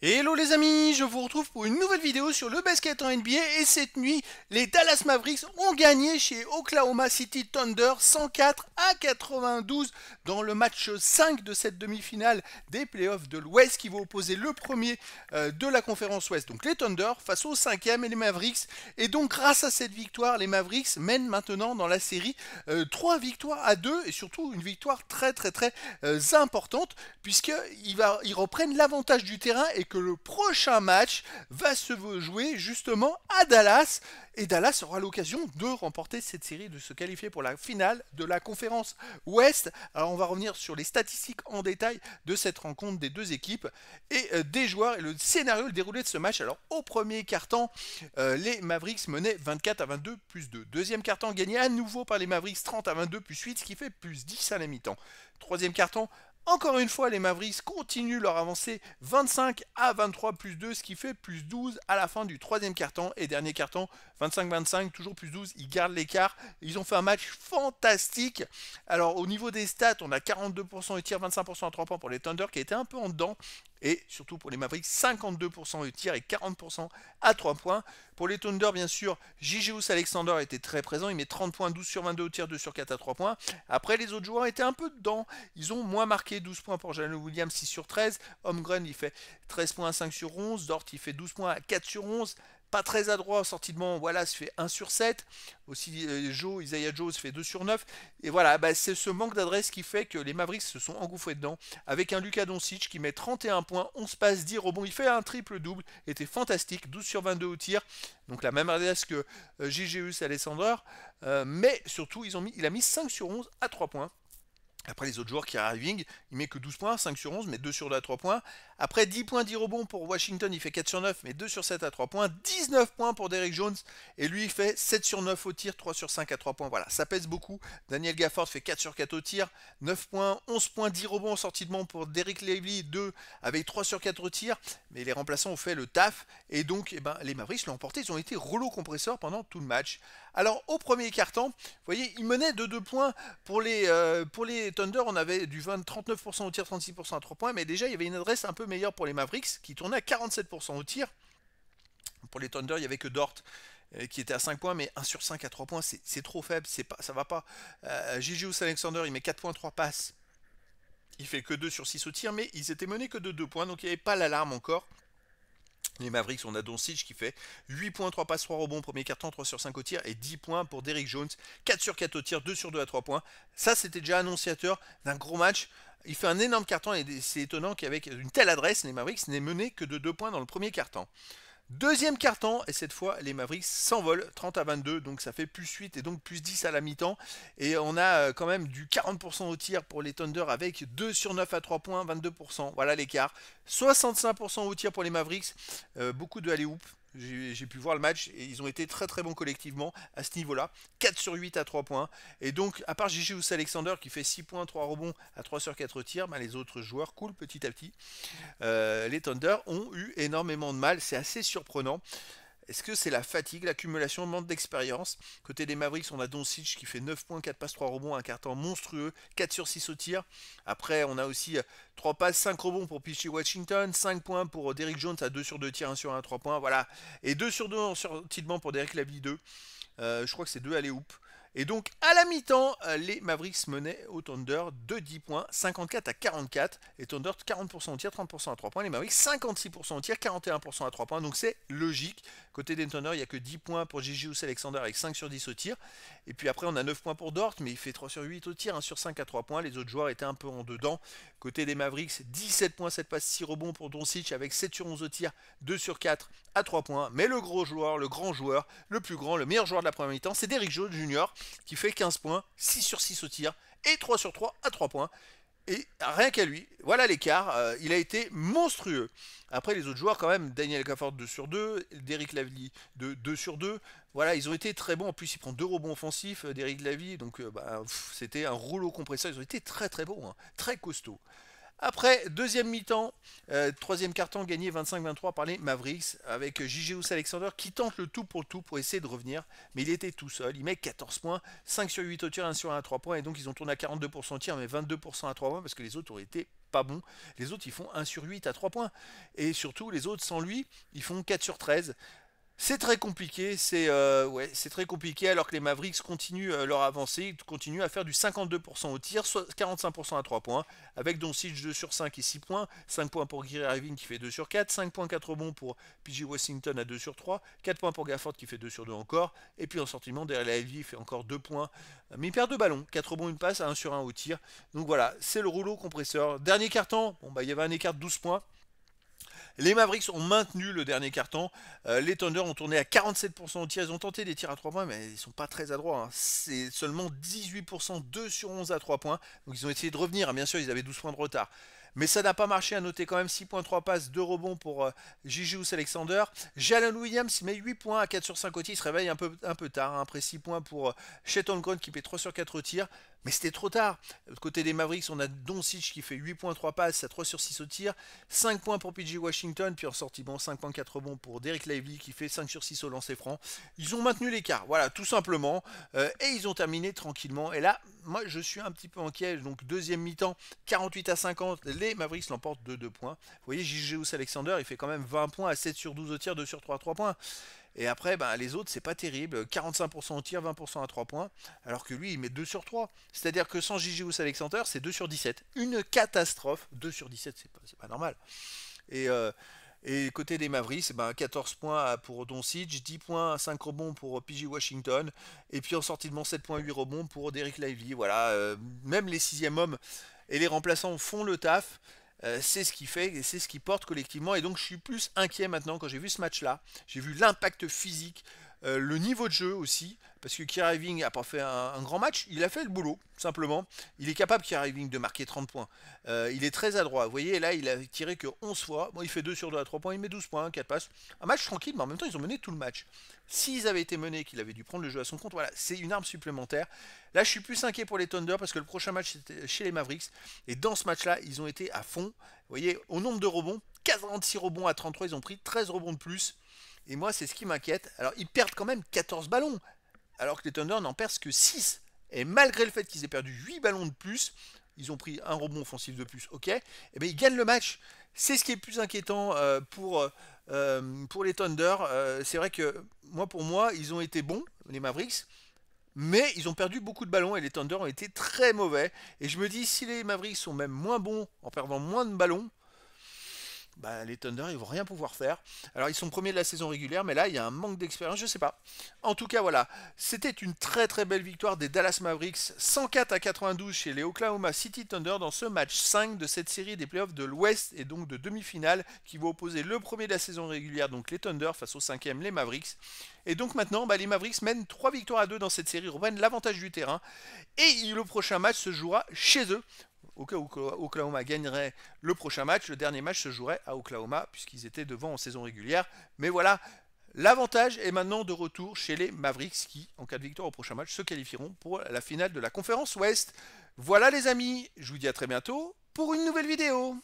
Hello les amis, je vous retrouve pour une nouvelle vidéo sur le basket en NBA et cette nuit, les Dallas Mavericks ont gagné chez Oklahoma City Thunder 104 à 92 dans le match 5 de cette demi-finale des playoffs de l'Ouest qui va opposer le premier euh, de la conférence Ouest, donc les Thunder face au 5 ème et les Mavericks. Et donc grâce à cette victoire, les Mavericks mènent maintenant dans la série 3 euh, victoires à 2 et surtout une victoire très très très euh, importante puisqu'ils reprennent l'avantage du terrain et que le prochain match va se jouer justement à Dallas. Et Dallas aura l'occasion de remporter cette série, de se qualifier pour la finale de la conférence Ouest. Alors on va revenir sur les statistiques en détail de cette rencontre des deux équipes et euh, des joueurs et le scénario, le déroulé de ce match. Alors au premier carton, euh, les Mavericks menaient 24 à 22 plus 2. Deuxième carton gagné à nouveau par les Mavericks 30 à 22 plus 8, ce qui fait plus 10 à la mi-temps. Troisième carton. Encore une fois, les Mavericks continuent leur avancée 25 à 23 plus 2, ce qui fait plus 12 à la fin du troisième carton. Et dernier carton, 25-25, toujours plus 12, ils gardent l'écart. Ils ont fait un match fantastique. Alors au niveau des stats, on a 42% et tir, 25% à 3 points pour les Thunder qui étaient un peu en dedans. Et surtout pour les Mavericks, 52% au tir et 40% à 3 points. Pour les Thunder, bien sûr, JGus Alexander était très présent. Il met 30 points, 12 sur 22 au tir, 2 sur 4 à 3 points. Après, les autres joueurs étaient un peu dedans. Ils ont moins marqué 12 points pour Jalen Williams, 6 sur 13. Homgren il fait 13 points, 5 sur 11. Dort, il fait 12 points, à 4 sur 11. Pas très adroit en sortie de banc, fait 1 sur 7. Aussi, euh, Joe, Isaiah Joe se fait 2 sur 9. Et voilà, bah, c'est ce manque d'adresse qui fait que les Mavericks se sont engouffrés dedans. Avec un lucas Doncic qui met 31 points, 11 dire 10 bon Il fait un triple-double, était fantastique. 12 sur 22 au tir. Donc la même adresse que JGus euh, Alessander. Euh, mais surtout, ils ont mis, il a mis 5 sur 11 à 3 points. Après les autres joueurs qui arrivent, il met que 12 points, 5 sur 11, mais 2 sur 2 à 3 points. Après 10 points 10 rebonds pour Washington, il fait 4 sur 9, mais 2 sur 7 à 3 points. 19 points pour Derek Jones, et lui il fait 7 sur 9 au tir, 3 sur 5 à 3 points. Voilà, ça pèse beaucoup. Daniel Gafford fait 4 sur 4 au tir, 9 points, 11 points, 10 rebonds en sortie de pour Derek Lively, 2 avec 3 sur 4 au tir, mais les remplaçants ont fait le taf, et donc eh ben, les Mavericks l'ont emporté, ils ont été rouleau compresseur pendant tout le match. Alors au premier quart-temps, vous voyez, ils menaient de 2 points euh, pour les, Thunder, on avait du 20, 39% au tir, 36% à 3 points, mais déjà il y avait une adresse un peu meilleur pour les Mavericks, qui tournaient à 47% au tir. Pour les Thunder, il n'y avait que Dort euh, qui était à 5 points, mais 1 sur 5 à 3 points, c'est trop faible, pas, ça va pas. Euh, Alexander, il met 4 points, 3 passes. Il fait que 2 sur 6 au tir, mais ils étaient menés que de 2 points, donc il n'y avait pas l'alarme encore. Les Mavericks, on a Doncic qui fait 8 points, 3 passes, 3 rebonds, premier carton, 3 sur 5 au tir et 10 points pour Derrick Jones, 4 sur 4 au tir, 2 sur 2 à 3 points. Ça, c'était déjà annonciateur d'un gros match. Il fait un énorme carton et c'est étonnant qu'avec une telle adresse, les Mavericks n'aient mené que de 2 points dans le premier carton. Deuxième carton, et cette fois les Mavericks s'envolent, 30 à 22, donc ça fait plus 8 et donc plus 10 à la mi-temps. Et on a euh, quand même du 40% au tir pour les Thunder avec 2 sur 9 à 3 points, 22%, voilà l'écart. 65% au tir pour les Mavericks, euh, beaucoup de alley-oop, j'ai pu voir le match et ils ont été très très bons collectivement à ce niveau-là. 4 sur 8 à 3 points. Et donc, à part Gigi Alexander qui fait 6 points, 3 rebonds à 3 sur 4 tirs, bah, les autres joueurs coulent petit à petit. Euh, les Thunder ont eu énormément de mal. C'est assez surprenant. Est-ce que c'est la fatigue, l'accumulation, le manque d'expérience Côté des Mavericks, on a Doncic qui fait 9 points, 4 passes, 3 rebonds, un carton monstrueux, 4 sur 6 au tir. Après, on a aussi 3 euh, passes, 5 rebonds pour Pichi Washington, 5 points pour euh, Derrick Jones à 2 sur 2 tirs, 1 sur 1, 3 points, voilà. Et 2 sur 2 en sortie de banc pour Derrick Labille 2. Euh, je crois que c'est 2 les oup. Et donc à la mi-temps, euh, les Mavericks menaient au Thunder de 10 points, 54 à 44. Et Thunder 40% au tir, 30% à 3 points. Les Mavericks 56% au tir, 41% à 3 points. Donc c'est logique. Côté des Thunder, il n'y a que 10 points pour Gigi Alexander avec 5 sur 10 au tir. Et puis après, on a 9 points pour Dort, mais il fait 3 sur 8 au tir, 1 sur 5 à 3 points. Les autres joueurs étaient un peu en dedans. Côté des Mavericks, 17 points, 7 passes, 6 rebonds pour Doncic avec 7 sur 11 au tir, 2 sur 4 à 3 points. Mais le gros joueur, le grand joueur, le plus grand, le meilleur joueur de la première mi-temps, c'est Derrick Jones Jr qui fait 15 points, 6 sur 6 au tir, et 3 sur 3 à 3 points. Et rien qu'à lui, voilà l'écart, euh, il a été monstrueux. Après les autres joueurs quand même, Daniel Cafford 2 sur 2, Derrick Lavilly 2, 2 sur 2, voilà, ils ont été très bons. En plus, il prend 2 rebonds offensifs, euh, Derrick Lavie donc euh, bah, c'était un rouleau compresseur, ils ont été très très bons, hein. très costauds. Après, deuxième mi-temps, euh, troisième carton gagné 25-23 par les Mavericks avec Gigeus Alexander qui tente le tout pour tout pour essayer de revenir. Mais il était tout seul. Il met 14 points, 5 sur 8 au tir, 1 sur 1 à 3 points. Et donc ils ont tourné à 42% au tir, mais 22% à 3 points parce que les autres auraient été pas bons. Les autres, ils font 1 sur 8 à 3 points. Et surtout, les autres, sans lui, ils font 4 sur 13. C'est très compliqué, euh, c'est très compliqué alors que les Mavericks continuent euh, leur avancée, ils continuent à faire du 52% au tir, 45% à 3 points, avec Doncic 2 sur 5 et 6 points, 5 points pour Gary Irving qui fait 2 sur 4, 5 points 4 bons pour PJ Washington à 2 sur 3, 4 points pour Gafford qui fait 2 sur 2 encore, et puis en sortiment derrière la vie, il fait encore 2 points, euh, mais il perd 2 ballons, 4 bons une passe à 1 sur 1 au tir, donc voilà, c'est le rouleau compresseur. Dernier carton, bon bah il y avait un écart de 12 points, les Mavericks ont maintenu le dernier carton. Euh, les Thunder ont tourné à 47% au tir. Ils ont tenté des tirs à 3 points, mais ils ne sont pas très adroits. Hein. C'est seulement 18%, 2 sur 11 à 3 points. Donc ils ont essayé de revenir. Hein. Bien sûr, ils avaient 12 points de retard. Mais ça n'a pas marché, à noter quand même 6.3 passes, 2 rebonds pour euh, Alexander. Jalen Williams met 8 points à 4 sur 5 au tir, se réveille un peu, tard, hein. après 6 points pour euh, qui fait 3 sur 4 au tir. Mais c'était trop tard. Côté des Mavericks, on a Don Doncic qui fait 8.3 passes, à 3 sur 6 au tir. 5 points pour PJ Washington, puis en sortie bon, 5 rebonds pour Derek Lively qui fait 5 sur 6 au lancer franc. Ils ont maintenu l'écart, voilà, tout simplement. Euh, et ils ont terminé tranquillement. Et là, moi je suis un petit peu inquiet. Donc deuxième mi-temps, 48 à 50, les Mavericks l'emportent de 2 points. Vous voyez, Gigeus Alexander, il fait quand même 20 points à 7 sur 12 au tir, 2 sur 3, 3 points. Et après, ben, les autres, c'est pas terrible. 45% au tir, 20% à 3 points. Alors que lui, il met 2 sur 3. C'est-à-dire que sans Gigeus Alexander, c'est 2 sur 17. Une catastrophe. 2 sur 17, c'est pas, pas normal. Et euh, et côté des Mavericks, ben 14 points pour Doncic, 10 points, 5 rebonds pour PG Washington, et puis en sortie de banc 7.8 rebonds pour Derrick Lively. Voilà, euh, même les sixièmes hommes et les remplaçants font le taf. Euh, c'est ce qui fait, et c'est ce qui porte collectivement. Et donc je suis plus inquiet maintenant quand j'ai vu ce match-là. J'ai vu l'impact physique, euh, le niveau de jeu aussi, parce que Kyrie n'a pas fait un, grand match, il a fait le boulot, simplement. Il est capable, Kyrie de marquer 30 points. Euh, il est très adroit. Vous voyez, là, il a tiré que 11 fois. Bon, il fait 2 sur 2 à 3 points, il met 12 points, 4 hein, passes. Un match tranquille, mais en même temps, ils ont mené tout le match. S'ils avaient été menés, qu'il avait dû prendre le jeu à son compte, voilà, c'est une arme supplémentaire. Là, je suis plus inquiet pour les Thunder, parce que le prochain match, c'était chez les Mavericks. Et dans ce match-là, ils ont été à fond. Vous voyez, au nombre de rebonds, 46 rebonds à 33, ils ont pris 13 rebonds de plus. Et moi, c'est ce qui m'inquiète. Alors, ils perdent quand même 14 ballons, alors que les Thunder n'en perdent que 6. Et malgré le fait qu'ils aient perdu 8 ballons de plus, ils ont pris un rebond offensif de plus, ok, et eh bien ils gagnent le match. C'est ce qui est plus inquiétant euh, pour, euh, euh, pour les Thunder. c'est vrai que moi, pour moi, ils ont été bons, les Mavericks, mais ils ont perdu beaucoup de ballons et les Thunder ont été très mauvais. Et je me dis, si les Mavericks sont même moins bons en perdant moins de ballons, bah, les Thunder, ils vont rien pouvoir faire. Alors, ils sont premiers de la saison régulière, mais là, il y a un manque d'expérience, je ne sais pas. En tout cas, voilà, c'était une très très belle victoire des Dallas Mavericks, 104 à 92 chez les Oklahoma City Thunder dans ce match 5 de cette série des playoffs de l'Ouest et donc de demi-finale qui va opposer le premier de la saison régulière, donc les Thunder, face au cinquième, les Mavericks. Et donc maintenant, bah, les Mavericks mènent 3 victoires à 2 dans cette série, reprennent l'avantage du terrain. Et le prochain match se jouera chez eux au cas où Oklahoma gagnerait le prochain match, le dernier match se jouerait à Oklahoma, puisqu'ils étaient devant en saison régulière. Mais voilà, l'avantage est maintenant de retour chez les Mavericks, qui, en cas de victoire au prochain match, se qualifieront pour la finale de la conférence Ouest. Voilà les amis, je vous dis à très bientôt pour une nouvelle vidéo.